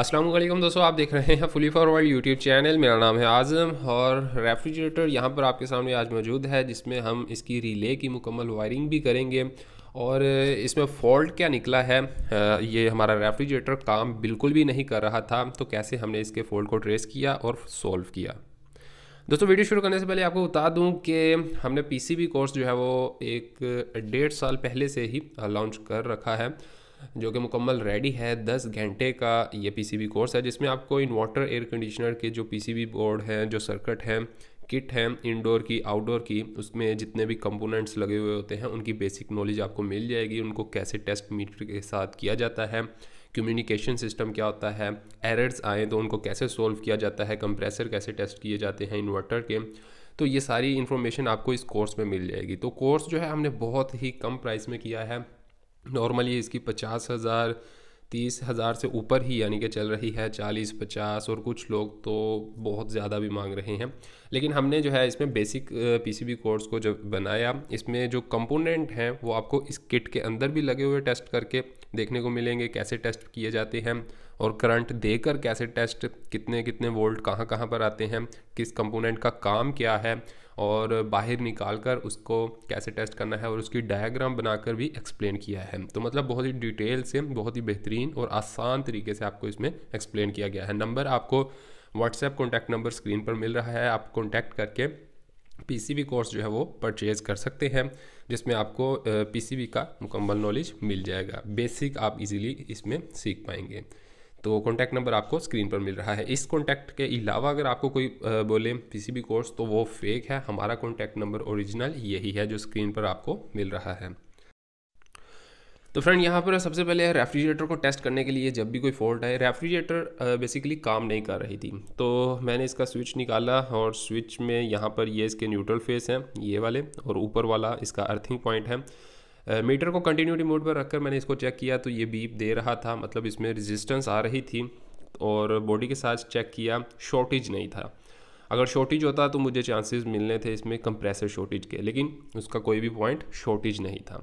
अस्सलाम वालेकुम दोस्तों आप देख रहे हैं fully for world YouTube channel मेरा नाम है आज़म और रेफ्रिजरेटर यहाँ पर आपके सामने आज मौजूद है जिसमें हम इसकी रिले की मुकम्मल वायरिंग भी करेंगे और इसमें फॉल्ट क्या निकला है ये हमारा रेफ्रिजरेटर काम बिल्कुल भी नहीं कर रहा था तो कैसे हमने इसके फॉल्ट को ट्रेस किया और सॉल्व किया दोस्तों वीडियो शुरू करने से पहले आपको बता दूं कि हमने पीसीबी कोर्स जो है वो एक डेढ़ साल पहले से ही लॉन्च कर रखा है जो कि मुकम्मल रेडी है दस घंटे का ये पीसीबी कोर्स है जिसमें आपको इन्वर्टर एयर कंडीशनर के जो पीसीबी बोर्ड हैं जो सर्किट हैं किट हैं इंडोर की आउटडोर की उसमें जितने भी कंपोनेंट्स लगे हुए होते हैं उनकी बेसिक नॉलेज आपको मिल जाएगी उनको कैसे टेस्ट मीटर के साथ किया जाता है कम्युनिकेशन सिस्टम क्या होता है एरर्स आए तो उनको कैसे सोल्व किया जाता है कंप्रेसर कैसे टेस्ट किए जाते हैं इन्वर्टर के तो ये सारी इन्फॉर्मेशन आपको इस कोर्स में मिल जाएगी तो कोर्स जो है हमने बहुत ही कम प्राइस में किया है नॉर्मली इसकी पचास हज़ार तीस हज़ार से ऊपर ही यानी कि चल रही है चालीस पचास और कुछ लोग तो बहुत ज़्यादा भी मांग रहे हैं लेकिन हमने जो है इसमें बेसिक पीसीबी कोर्स को जब बनाया इसमें जो कंपोनेंट हैं वो आपको इस किट के अंदर भी लगे हुए टेस्ट करके देखने को मिलेंगे कैसे टेस्ट किए जाते हैं और करंट देकर कैसे टेस्ट कितने कितने वोल्ट कहाँ कहाँ पर आते हैं किस कंपोनेंट का काम क्या है और बाहर निकाल कर उसको कैसे टेस्ट करना है और उसकी डायग्राम बनाकर भी एक्सप्लेन किया है तो मतलब बहुत ही डिटेल से बहुत ही बेहतरीन और आसान तरीके से आपको इसमें एक्सप्लेन किया गया है नंबर आपको व्हाट्सएप कॉन्टैक्ट नंबर स्क्रीन पर मिल रहा है आप कॉन्टैक्ट करके पीसीबी कोर्स जो है वो परचेज कर सकते हैं जिसमें आपको पीसीबी का मुकम्मल नॉलेज मिल जाएगा बेसिक आप इजीली इसमें सीख पाएंगे तो कॉन्टैक्ट नंबर आपको स्क्रीन पर मिल रहा है इस कॉन्टैक्ट के अलावा अगर आपको कोई बोले किसी भी कोर्स तो वो फेक है हमारा कॉन्टैक्ट नंबर ओरिजिनल यही है जो स्क्रीन पर आपको मिल रहा है तो फ्रेंड यहाँ पर सबसे पहले रेफ्रिजरेटर को टेस्ट करने के लिए जब भी कोई फॉल्ट आए रेफ्रिजरेटर बेसिकली काम नहीं कर रही थी तो मैंने इसका स्विच निकाला और स्विच में यहाँ पर ये इसके न्यूट्रल फेस हैं ये वाले और ऊपर वाला इसका अर्थिंग पॉइंट है मीटर को कंटिन्यूटी मोड पर रखकर मैंने इसको चेक किया तो ये बीप दे रहा था मतलब इसमें रेजिस्टेंस आ रही थी और बॉडी के साथ चेक किया शॉर्टेज नहीं था अगर शॉर्टेज होता तो मुझे चांसेस मिलने थे इसमें कंप्रेसर शॉर्टेज के लेकिन उसका कोई भी पॉइंट शॉर्टेज नहीं था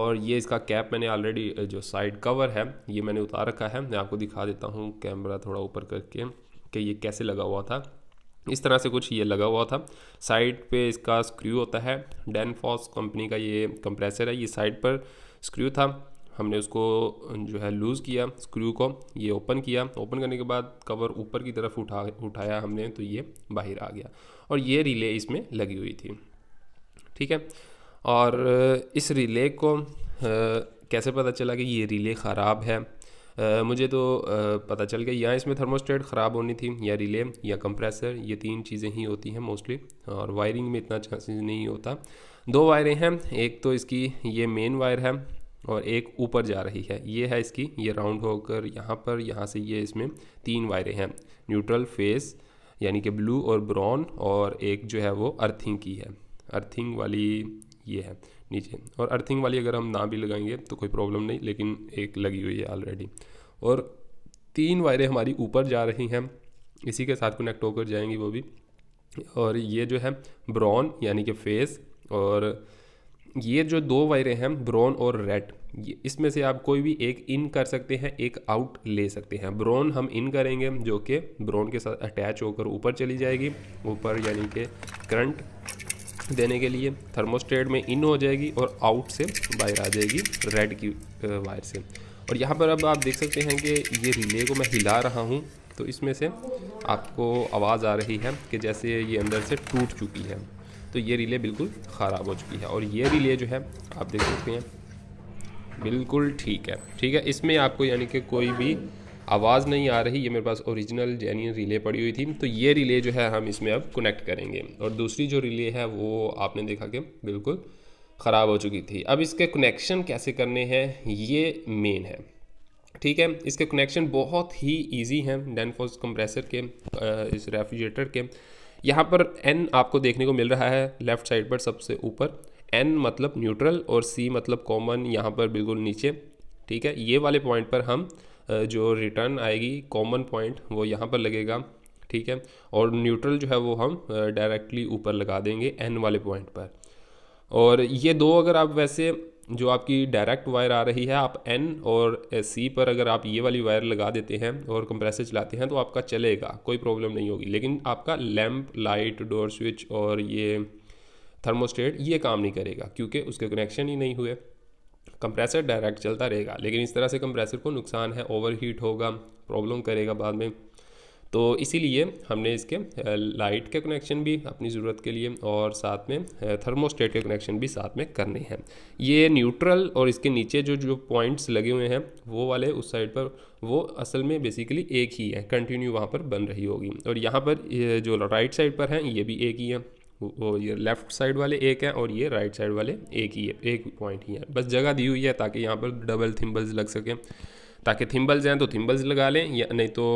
और ये इसका कैप मैंने ऑलरेडी जो साइड कवर है ये मैंने उतार रखा है मैं आपको दिखा देता हूँ कैमरा थोड़ा ऊपर करके कि ये कैसे लगा हुआ था इस तरह से कुछ ये लगा हुआ था साइड पे इसका स्क्रू होता है फॉस कंपनी का ये कंप्रेसर है ये साइड पर स्क्रू था हमने उसको जो है लूज़ किया स्क्रू को ये ओपन किया ओपन करने के बाद कवर ऊपर की तरफ उठा उठाया हमने तो ये बाहर आ गया और ये रिले इसमें लगी हुई थी ठीक है और इस रिले को आ, कैसे पता चला कि ये रिले ख़राब है आ, मुझे तो आ, पता चल गया या इसमें थर्मोस्टेट ख़राब होनी थी या रिले या कंप्रेसर ये तीन चीज़ें ही होती हैं मोस्टली और वायरिंग में इतना चांसेस नहीं होता दो वायरें हैं एक तो इसकी ये मेन वायर है और एक ऊपर जा रही है ये है इसकी ये राउंड होकर यहाँ पर यहाँ से ये इसमें तीन वायरें हैं न्यूट्रल फेस यानी कि ब्लू और ब्राउन और एक जो है वो अर्थिंग की है अर्थिंग वाली ये है नीचे और अर्थिंग वाली अगर हम ना भी लगाएंगे तो कोई प्रॉब्लम नहीं लेकिन एक लगी हुई है ऑलरेडी और तीन वायरें हमारी ऊपर जा रही हैं इसी के साथ कनेक्ट होकर जाएंगी वो भी और ये जो है ब्रॉन यानी कि फेस और ये जो दो वायरें हैं ब्रॉन और रेड इसमें से आप कोई भी एक इन कर सकते हैं एक आउट ले सकते हैं ब्रॉन हम इन करेंगे जो कि ब्रॉन के साथ अटैच होकर ऊपर चली जाएगी ऊपर यानी कि करंट देने के लिए थर्मोस्टेट में इन हो जाएगी और आउट से वायर आ जाएगी रेड की वायर से और यहाँ पर अब आप देख सकते हैं कि ये रिले को मैं हिला रहा हूँ तो इसमें से आपको आवाज़ आ रही है कि जैसे ये अंदर से टूट चुकी है तो ये रिले बिल्कुल ख़राब हो चुकी है और ये रिले जो है आप देख सकते हैं बिल्कुल ठीक है ठीक है इसमें आपको यानी कि कोई भी आवाज़ नहीं आ रही ये मेरे पास ओरिजिनल जेन्यन रिले पड़ी हुई थी तो ये रिले जो है हम इसमें अब कनेक्ट करेंगे और दूसरी जो रिले है वो आपने देखा कि बिल्कुल ख़राब हो चुकी थी अब इसके कनेक्शन कैसे करने हैं ये मेन है ठीक है इसके कनेक्शन बहुत ही ईजी हैं डेनफोस कंप्रेसर के इस रेफ्रिजरेटर के यहाँ पर एन आपको देखने को मिल रहा है लेफ़्ट साइड पर सबसे ऊपर एन मतलब न्यूट्रल और सी मतलब कॉमन यहाँ पर बिल्कुल नीचे ठीक है ये वाले पॉइंट पर हम जो रिटर्न आएगी कॉमन पॉइंट वो यहाँ पर लगेगा ठीक है और न्यूट्रल जो है वो हम डायरेक्टली ऊपर लगा देंगे एन वाले पॉइंट पर और ये दो अगर आप वैसे जो आपकी डायरेक्ट वायर आ रही है आप एन और सी पर अगर आप ये वाली वायर लगा देते हैं और कंप्रेसर चलाते हैं तो आपका चलेगा कोई प्रॉब्लम नहीं होगी लेकिन आपका लैम्प लाइट डोर स्विच और ये थर्मोस्टेट ये काम नहीं करेगा क्योंकि उसके कनेक्शन ही नहीं हुए कंप्रेसर डायरेक्ट चलता रहेगा लेकिन इस तरह से कंप्रेसर को नुकसान है ओवरहीट होगा प्रॉब्लम करेगा बाद में तो इसीलिए हमने इसके लाइट के कनेक्शन भी अपनी ज़रूरत के लिए और साथ में थर्मोस्टेट के कनेक्शन भी साथ में करने हैं ये न्यूट्रल और इसके नीचे जो जो पॉइंट्स लगे हुए हैं वो वाले उस साइड पर वो असल में बेसिकली एक ही है कंटिन्यू वहाँ पर बन रही होगी और यहाँ पर जो राइट साइड पर हैं ये भी एक ही है वो ये लेफ्ट साइड वाले एक है और ये राइट साइड वाले एक ही है एक पॉइंट ही है बस जगह दी हुई है ताकि यहाँ पर डबल थिम्बल्स लग सकें ताकि थिम्बल्स हैं तो थिम्बल्स लगा लें या नहीं तो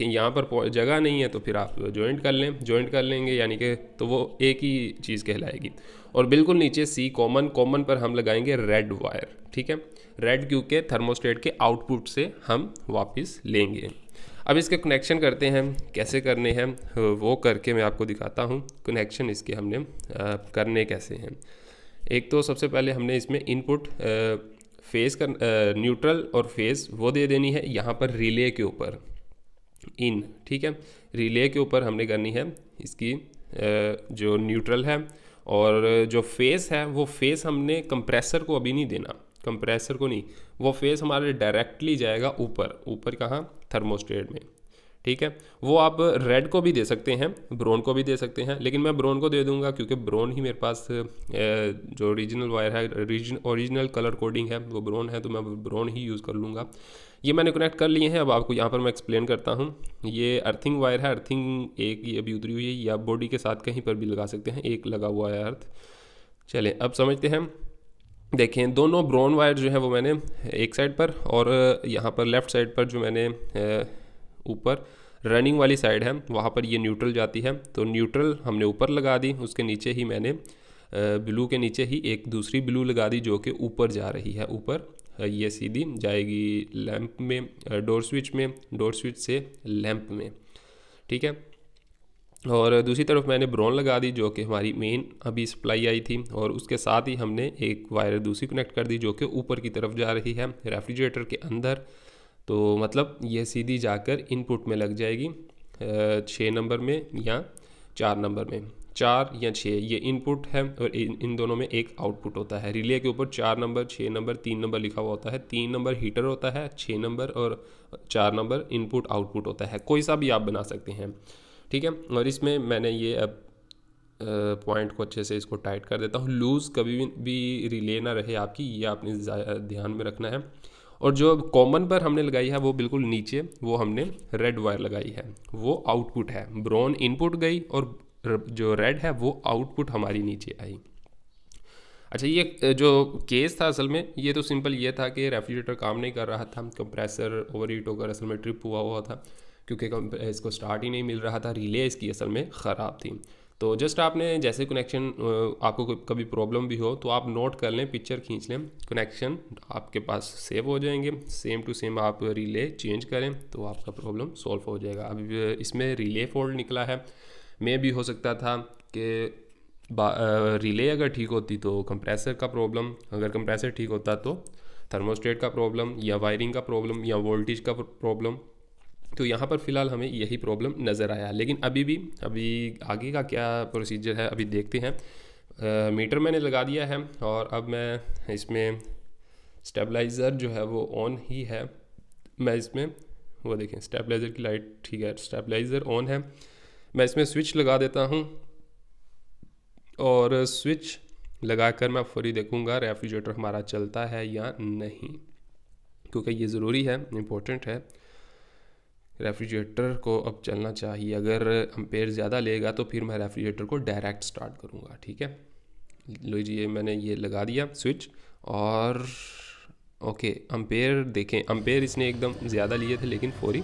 यहाँ पर जगह नहीं है तो फिर आप जॉइंट कर लें जॉइंट कर लेंगे यानी कि तो वो एक ही चीज़ कहलाएगी और बिल्कुल नीचे सी कॉमन कॉमन पर हम लगाएंगे रेड वायर ठीक है रेड क्योंकि थर्मोस्टेट के आउटपुट से हम वापस लेंगे अब इसके कनेक्शन करते हैं कैसे करने हैं वो करके मैं आपको दिखाता हूँ कनेक्शन इसके हमने करने कैसे हैं एक तो सबसे पहले हमने इसमें इनपुट फेस कर न्यूट्रल और फेस वो दे देनी है यहाँ पर रिले के ऊपर इन ठीक है रिले के ऊपर हमने करनी है इसकी जो न्यूट्रल है और जो फेस है वो फेस हमने कंप्रेसर को अभी नहीं देना कंप्रेसर को नहीं वो फेस हमारे डायरेक्टली जाएगा ऊपर ऊपर कहाँ थर्मोस्टेट में ठीक है वो आप रेड को भी दे सकते हैं ब्रोन को भी दे सकते हैं लेकिन मैं ब्रोन को दे दूंगा क्योंकि ब्रोन ही मेरे पास जो ओरिजिनल वायर है ओरिजिनल कलर कोडिंग है वो ब्रोन है तो मैं ब्रोन ही यूज़ कर लूँगा ये मैंने कनेक्ट कर लिए हैं अब आपको यहाँ पर मैं एक्सप्लेन करता हूँ ये अर्थिंग वायर है अर्थिंग एक ये अभी उतरी हुई है या बॉडी के साथ कहीं पर भी लगा सकते हैं एक लगा हुआ है अर्थ चले अब समझते हैं देखें दोनों ब्राउन वायर जो है वो मैंने एक साइड पर और यहाँ पर लेफ़्ट साइड पर जो मैंने ऊपर रनिंग वाली साइड है वहाँ पर ये न्यूट्रल जाती है तो न्यूट्रल हमने ऊपर लगा दी उसके नीचे ही मैंने ब्लू के नीचे ही एक दूसरी ब्लू लगा दी जो कि ऊपर जा रही है ऊपर ये सीधी जाएगी लैंप में डोर स्विच में डोर स्विच से लैंप में ठीक है और दूसरी तरफ मैंने ब्रोन लगा दी जो कि हमारी मेन अभी सप्लाई आई थी और उसके साथ ही हमने एक वायर दूसरी कनेक्ट कर दी जो कि ऊपर की तरफ जा रही है रेफ्रिजरेटर के अंदर तो मतलब ये सीधी जाकर इनपुट में लग जाएगी छः नंबर में या चार नंबर में चार या छः ये इनपुट है और इन दोनों में एक आउटपुट होता है रिले के ऊपर चार नंबर छः नंबर तीन नंबर लिखा हुआ होता है तीन नंबर हीटर होता है छः नंबर और चार नंबर इनपुट आउटपुट होता है कोई सा भी आप बना सकते हैं ठीक है और इसमें मैंने ये अब पॉइंट को अच्छे से इसको टाइट कर देता हूँ लूज़ कभी भी रिले ना रहे आपकी ये आपने ध्यान में रखना है और जो कॉमन पर हमने लगाई है वो बिल्कुल नीचे वो हमने रेड वायर लगाई है वो आउटपुट है ब्रॉन इनपुट गई और जो रेड है वो आउटपुट हमारी नीचे आई अच्छा ये जो केस था असल में ये तो सिंपल ये था कि रेफ्रिजरेटर काम नहीं कर रहा था कंप्रेसर ओवर हीट होकर असल में ट्रिप हुआ हुआ था क्योंकि इसको स्टार्ट ही नहीं मिल रहा था रिले इसकी असल में ख़राब थी तो जस्ट आपने जैसे कनेक्शन आपको कभी प्रॉब्लम भी हो तो आप नोट कर लें पिक्चर खींच लें कनेक्शन आपके पास सेव हो जाएंगे सेम टू सेम आप रिले चेंज करें तो आपका प्रॉब्लम सॉल्व हो जाएगा अब इसमें रिले फोल्ड निकला है मे भी हो सकता था कि रिले अगर ठीक होती तो कंप्रेसर का प्रॉब्लम अगर कंप्रेसर ठीक होता तो थर्मोस्टेट का प्रॉब्लम या वायरिंग का प्रॉब्लम या वोल्टेज का प्रॉब्लम तो यहाँ पर फ़िलहाल हमें यही प्रॉब्लम नज़र आया लेकिन अभी भी अभी आगे का क्या प्रोसीजर है अभी देखते हैं आ, मीटर मैंने लगा दिया है और अब मैं इसमें स्टेबलाइज़र जो है वो ऑन ही है मैं इसमें वो देखें स्टेबलाइज़र की लाइट ठीक है स्टेबलाइज़र ऑन है मैं इसमें स्विच लगा देता हूँ और स्विच लगा कर मैं फ्री देखूँगा रेफ्रिजरेटर हमारा चलता है या नहीं क्योंकि ये ज़रूरी है इम्पोर्टेंट है रेफ्रिजरेटर को अब चलना चाहिए अगर अम्पेयर ज़्यादा लेगा तो फिर मैं रेफ्रिजरेटर को डायरेक्ट स्टार्ट करूँगा ठीक है लीजिए मैंने ये लगा दिया स्विच और ओके अम्पेयर देखें अम्पेयर इसने एकदम ज़्यादा लिए थे लेकिन फौरी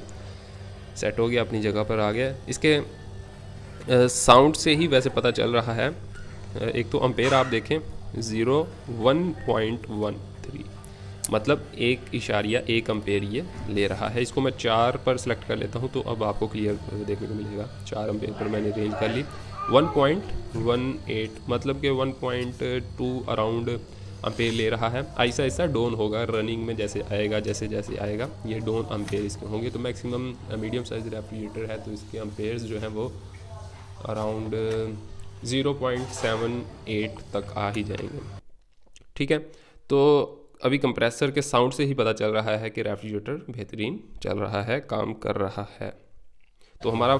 सेट हो गया अपनी जगह पर आ गया इसके साउंड से ही वैसे पता चल रहा है एक तो अम्पेयर आप देखें zero one point one three मतलब एक इशारिया एक अम्पेयर ये ले रहा है इसको मैं चार पर सेलेक्ट कर लेता हूँ तो अब आपको क्लियर देखने को मिलेगा चार अम्पेयर पर मैंने रेंज कर ली 1.18 मतलब कि 1.2 अराउंड अम्पेयर ले रहा है ऐसा ऐसा डोन होगा रनिंग में जैसे आएगा जैसे जैसे आएगा ये डोन अम्पेयर इसके होंगे तो मैक्सिमम मीडियम साइज रेफ्रिजरेटर है तो इसके अम्पेयर जो हैं वो अराउंड 0.78 तक आ ही जाएंगे ठीक है तो अभी कंप्रेसर के साउंड से ही पता चल रहा है कि रेफ्रिजरेटर बेहतरीन चल रहा है काम कर रहा है तो हमारा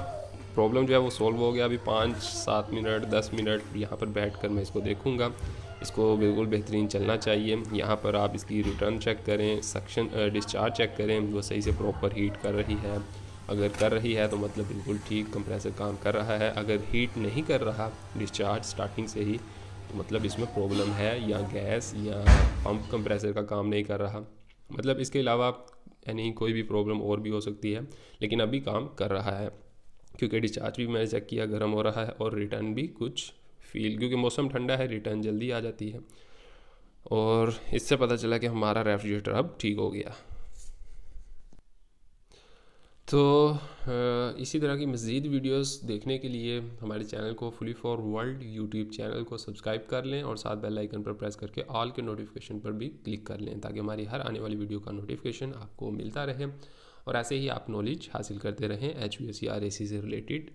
प्रॉब्लम जो है वो सॉल्व हो गया अभी पाँच सात मिनट दस मिनट यहाँ पर बैठ कर मैं इसको देखूँगा इसको बिल्कुल बेहतरीन चलना चाहिए यहाँ पर आप इसकी रिटर्न चेक करें सक्शन डिस्चार्ज चेक करें वो सही से प्रॉपर हीट कर रही है अगर कर रही है तो मतलब बिल्कुल ठीक कंप्रेसर काम कर रहा है अगर हीट नहीं कर रहा डिस्चार्ज स्टार्टिंग से ही मतलब इसमें प्रॉब्लम है या गैस या पम्प कंप्रेसर का काम नहीं कर रहा मतलब इसके अलावा यानी कोई भी प्रॉब्लम और भी हो सकती है लेकिन अभी काम कर रहा है क्योंकि डिस्चार्ज भी मैंने चेक किया गर्म हो रहा है और रिटर्न भी कुछ फील क्योंकि मौसम ठंडा है रिटर्न जल्दी आ जाती है और इससे पता चला कि हमारा रेफ्रिजरेटर अब ठीक हो गया तो इसी तरह की मज़ीद वीडियोस देखने के लिए हमारे चैनल को fully for world YouTube channel को सब्सक्राइब कर लें और साथ बेल आइकन पर प्रेस करके ऑल के नोटिफिकेशन पर भी क्लिक कर लें ताकि हमारी हर आने वाली वीडियो का नोटिफिकेशन आपको मिलता रहे और ऐसे ही आप नॉलेज हासिल करते रहें H V C R A C से रिलेटेड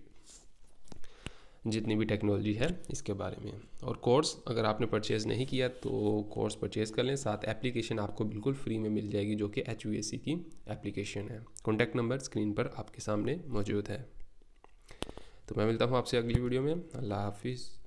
जितनी भी टेक्नोलॉजी है इसके बारे में और कोर्स अगर आपने परचेज़ नहीं किया तो कोर्स परचेज़ कर लें साथ एप्लीकेशन आपको बिल्कुल फ्री में मिल जाएगी जो कि एच की एप्लीकेशन है कॉन्टैक्ट नंबर स्क्रीन पर आपके सामने मौजूद है तो मैं मिलता हूँ आपसे अगली वीडियो में अल्लाह हाफिज़